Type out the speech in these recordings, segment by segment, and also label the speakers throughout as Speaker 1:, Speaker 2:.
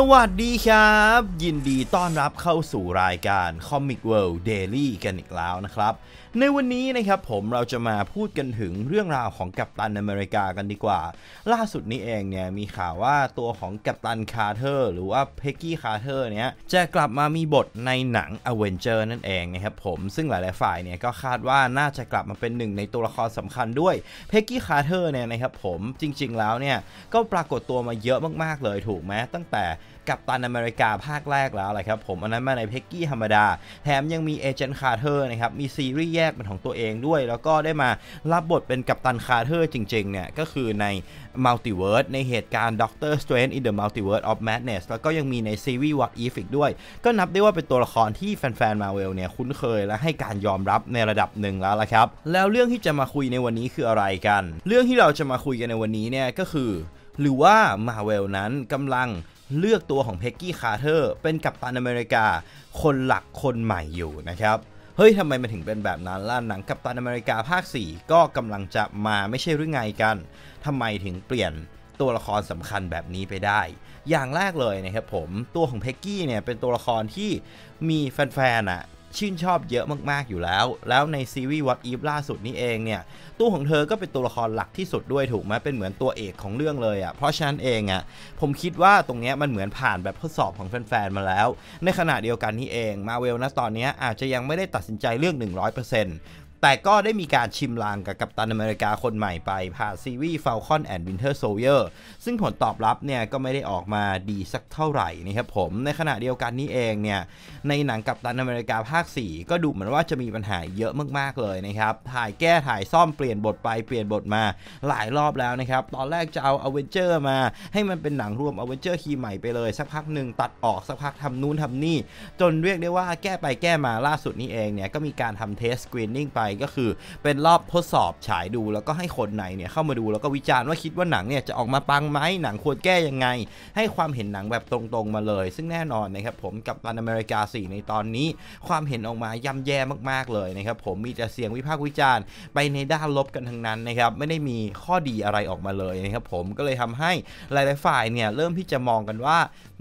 Speaker 1: สวัสดีครับ ยินดีต้อนรับเข้าสู่รายการ Comic World Daily กันอีกแล้วนะครับ ในวันนี้นะครับผมเราจะมาพูดกันถึงเรื่องราวของกัปตันอเมริกากันดีกว่า ล่าสุดนี้เองเนี่ย มีข่าวว่าตัวของกัปตันคาร์เทอร์ หรือว่าเพกกี้คาร์เทอร์เนี่ยจะกลับมามีบทในหนัง a v e n g e r นั่นเองนะครับผมซึ่งหลายๆฝ่ายเนี่ย ก็คาดว่าน่าจะกลับมาเป็นหนึ่ง ในตัวละครสำคัญด้วยเพกกี้คาร์เทอร์เนี่ยนะครับผมจริงๆแล้วเนี่ยก็ปรากฏตัวมาเยอะมาก ๆ เลยถูกไหมตั้งแต่กับตันอเมริกาภาคแรกแล้วแหละครับผมอันนั้นมาในเพกกี้ธรรมดา แถมยังมีเอเจนต์คาร์เทอร์นะครับมีซีรีส์แยกเป็นของตัวเองด้วย แล้วก็ได้มารับบทเป็นกัปตันคาร์เทอร์จริง ๆ เนี่ย ก็คือในมัลติเวิร์สในเหตุการณ์ด็อกเตอร์สเตรนท์อินเดอะมัลติเวิร์สออฟแมดเนสแล้วก็ยังมีในซีรีส์วอตอีฟอีกด้วย ก็นับได้ว่าเป็นตัวละครที่แฟนๆมาเวลเนี่ยคุ้นเคยและให้การยอมรับในระดับหนึ่งแล้วละครับแล้วเรื่องที่จะมาคุยในวันนี้คืออะไรกัน เรื่องที่เราจะมาคุยกันในวันนี้เนี่ยก็คือ หรือว่ามาเวลนั้นกาลังเลือกตัวของเพ็กกี้คาร์เทอร์เป็นกัปตันอเมริกาคนหลักคนใหม่อยู่นะครับเฮ้ยทำไมมันถึงเป็นแบบนั้น ล่ะหนังกัปตันอเมริกาภาค 4 ก็กำลังจะมาไม่ใช่หรือไงกันทำไมถึงเปลี่ยนตัวละครสำคัญแบบนี้ไปได้ อย่างแรกเลยนะครับผมตัวของเพ็กกี้เนี่ยเป็นตัวละครที่มีแฟนๆอ่ะชื่นชอบเยอะมาก ๆ อยู่แล้ว แล้วในซีรีส์ What If ล่าสุดนี้เองเนี่ย ตู้ของเธอก็เป็นตัวละครหลักที่สุดด้วยถูกไหมเป็นเหมือนตัวเอกของเรื่องเลยอะ่ะ เพราะฉะนั้นเองอะ่ะ ผมคิดว่าตรงเนี้ยมันเหมือนผ่านแบบทดสอบของแฟน ๆ มาแล้ว ในขณะเดียวกันนี้เอง มาเวลนะตอนนี้อาจจะยังไม่ได้ตัดสินใจเรื่อง 100%เแต่ก็ได้มีการชิมลางกับกัปตันอเมริกาคนใหม่ไปผ่านซีรีส์ Falcon and Winter Soldier ซึ่งผลตอบรับเนี่ยก็ไม่ได้ออกมาดีสักเท่าไหร่นะครับผมในขณะเดียวกันนี้เองเนี่ยในหนังกัปตันอเมริกาภาค 4 ก็ดูเหมือนว่าจะมีปัญหาเยอะมากๆเลยนะครับถ่ายแก้ ถ่ายซ่อมเปลี่ยนบทไปเปลี่ยนบทมาหลายรอบแล้วนะครับตอนแรกจะเอาอเวนเจอร์มา ให้มันเป็นหนังรวมอเวนเจอร์คีใหม่ไปเลยสักพักหนึ่งตัดออกสักพักทำนู่นทำนี่จนเรียกได้ว่าแก้ไปแก้มาล่าสุดนี้เองเนี่ยก็มีการทำเทสกรีนนิ่งไปก็คือเป็นรอบทดสอบฉายดูแล้วก็ให้คนในเนี่ยเข้ามาดูแล้วก็วิจารณ์ว่าคิดว่าหนังเนี่ยจะออกมาปังไหมหนังควรแก้ยังไง ให้ความเห็นหนังแบบตรงๆมาเลย ซึ่งแน่นอนนะครับผมกับตันอเมริกา4ในตอนนี้ ความเห็นออกมาย่ำแย่มากๆเลยนะครับผมมีแต่เสียงวิพากษ์วิจารณ์ ไปในด้านลบกันทั้งนั้นนะครับไม่ได้มีข้อดีอะไรออกมาเลยนะครับผมก็เลยทำให้หลายๆฝ่ายเนี่ยเริ่มที่จะมองกันว่า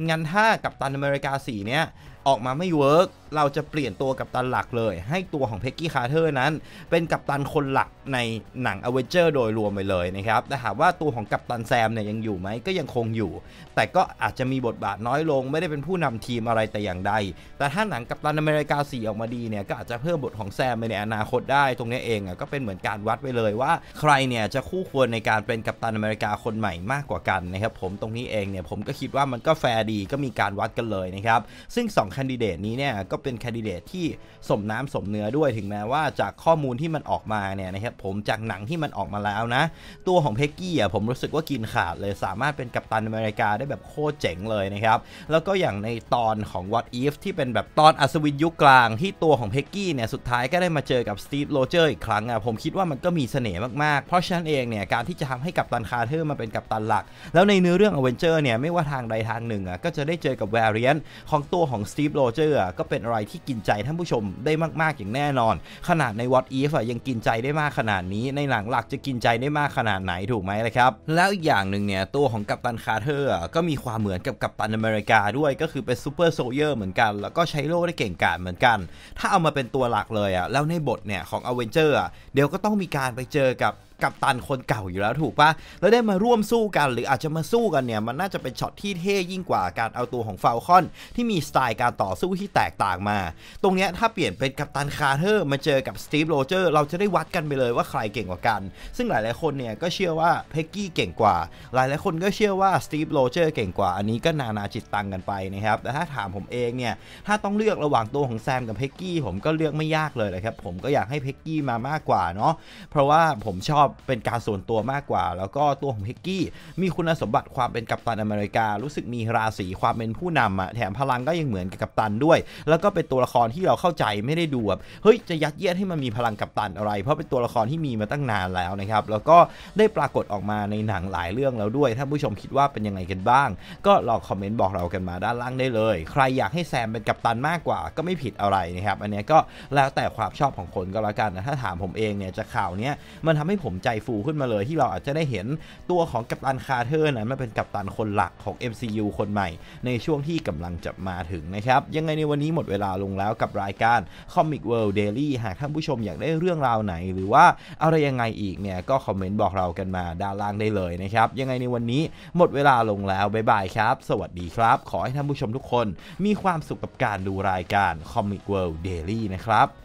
Speaker 1: งั้นถ้ากับตันอเมริกา 4 เนี่ยออกมาไม่เวิร์กเราจะเปลี่ยนตัวกับตันหลักเลย ให้ตัวของเพ็กกี้คาร์เทอร์นั้น เป็นกับตันคนหลักในหนังอเวนเจอร์โดยรวมไปเลยนะครับแต่หากว่าตัวของกัปตันแซมเนี่ยยังอยู่ไหม ก็ยังคงอยู่ แต่ก็อาจจะมีบทบาทน้อยลง ไม่ได้เป็นผู้นำทีมอะไรแต่อย่างใดแต่ถ้าหนังกัปตันอเมริกาสีออกมาดีเนี่ยก็อาจจะเพิ่มบทของแซมไปในอนาคตได้ ตรงนี้เองอ่ะก็เป็นเหมือนการวัดไปเลยว่า ใครเนี่ยจะคู่ควรในการเป็นกัปตันอเมริกาคนใหม่มากกว่ากันนะครับผมตรงนี้เองเนี่ยผมก็คิดว่ามันก็แฟร์ดีก็มีการวัดกันเลยนะครับซึ่ง2คนดิเดตนี้เนี่ยก็เป็นคนดิเดตที่สมน้ำสมเนื้อด้วยถึงแม้ว่าจากข้อมูลที่มันออกมาเนี่ยนะครับผมจากหนังที่มันออกมาแล้วนะ ตัวของเพกกี้อ่ะผมรู้สึกว่ากินขาด เลยสามารถเป็นกัปตันอเมริกาได้แบบโคตรเจ๋งเลยนะครับ แล้วก็อย่างในตอนของ What If ที่เป็นแบบตอนอัศวินยุคกลาง ที่ตัวของเพกกี้เนี่ยสุดท้ายก็ได้มาเจอกับสตีฟโรเจอร์อีกครั้งอ่ะผมคิดว่ามันก็มีเสน่ห์มาก ๆ เพราะฉะนั้นเองเนี่ยการที่จะทำให้กัปตันคาร์เทอร์มาเป็นกัปตันหลัก แล้วในเนื้อเรื่องอเวนเจอร์เนี่ยไม่ว่าทางใดทางหนึ่งอ่ะก็จะได้เจอกับแวเรียนของตัวของสตีฟโรเจอร์อ่ะก็เป็นอะไรที่กินใจท่านผู้ชมได้มากๆอย่างแน่นอนขนาดใน What If อ่ะยังกินใจได้มากขนาดนี้ในหลังหลักจะกินใจได้มากขนาดไหนถูกไหมนะครับ แล้วอีกอย่างหนึ่งเนี่ยตัวของกัปตันคาร์เทอร์ก็มีความเหมือนกับกัปตันอเมริกาด้วยก็คือเป็นซูเปอร์โซเยอร์เหมือนกัน แล้วก็ใช้โล่ได้เก่งกาจเหมือนกัน ถ้าเอามาเป็นตัวหลักเลยอ่ะแล้วในบทเนี่ยของอเวนเจอร์เดี๋ยวก็ต้องมีการไปเจอกับกับตันคนเก่าอยู่แล้วถูกปะ แล้วได้มาร่วมสู้กันหรืออาจจะมาสู้กันเนี่ยมันน่าจะเป็นช็อตที่เท่ยิ่งกว่าการเอาตัวของเฟลคอน ที่มีสไตล์การต่อสู้ที่แตกต่างมา ตรงนี้ถ้าเปลี่ยนเป็นกับตันคาร์เทอร์ มาเจอกับสตีฟโรเจอร์เราจะได้วัดกันไปเลยว่าใครเก่งกว่ากัน ซึ่งหลายๆคนเนี่ยก็เชื่อว่าเพ็กกี้เก่งกว่า หลายๆคนก็เชื่อว่าสตีฟโรเจอร์เก่งกว่า อันนี้ก็นานาจิตตังกันไปนะครับ แต่ถ้าถามผมเองเนี่ยถ้าต้องเลือกระหว่างตัวของแซมกับเพ็กกี้ผมก็เลือกไม่ยากเลยนะครับ ผมก็อยากให้เพ็กกี้มามากกว่าเนาะเพราะว่าผมชอบเป็นการส่วนตัวมากกว่า แล้วก็ตัวของฮิกกี้มีคุณสมบัติความเป็นกัปตันอเมริการู้สึกมีราศีความเป็นผู้นำอะแถมพลังก็ยังเหมือนกับกัปตันด้วย แล้วก็เป็นตัวละครที่เราเข้าใจไม่ได้ดูแบบ เฮ้ย จะยัดเยียดให้มันมีพลังกัปตันอะไร เพราะเป็นตัวละครที่มีมาตั้งนานแล้วนะครับ แล้วก็ได้ปรากฏออกมาในหนังหลายเรื่องแล้วด้วย ถ้าผู้ชมคิดว่าเป็นยังไงกันบ้าง ก็ลองคอมเมนต์บอกเรากันมาด้านล่างได้เลย ใครอยากให้แซมเป็นกัปตันมากกว่า ก็ไม่ผิดอะไรนะครับ อันนี้ก็แล้วแต่ความชอบของคนก็แล้วกันนะถ้าถามผมเองเนี่ยจะข่าวนี้มันทำให้ผมมใจฟูขึ้นมาเลยที่เราอาจจะได้เห็นตัวของกัปตันคาร์เทอร์นั้นมาเป็นกัปตันคนหลักของ MCU คนใหม่ ในช่วงที่กำลังจะมาถึงนะครับ ยังไงในวันนี้หมดเวลาลงแล้วกับรายการ Comic World Daily หากท่านผู้ชมอยากได้เรื่องราวไหน หรือว่าอะไรยังไงอีกเนี่ยก็คอมเมนต์บอกเรากันมาด้านล่างได้เลยนะครับ ยังไงในวันนี้หมดเวลาลงแล้วบ๊ายบายครับ สวัสดีครับ ขอให้ท่านผู้ชมทุกคนมีความสุขกับการดูรายการ Comic World Daily นะครับ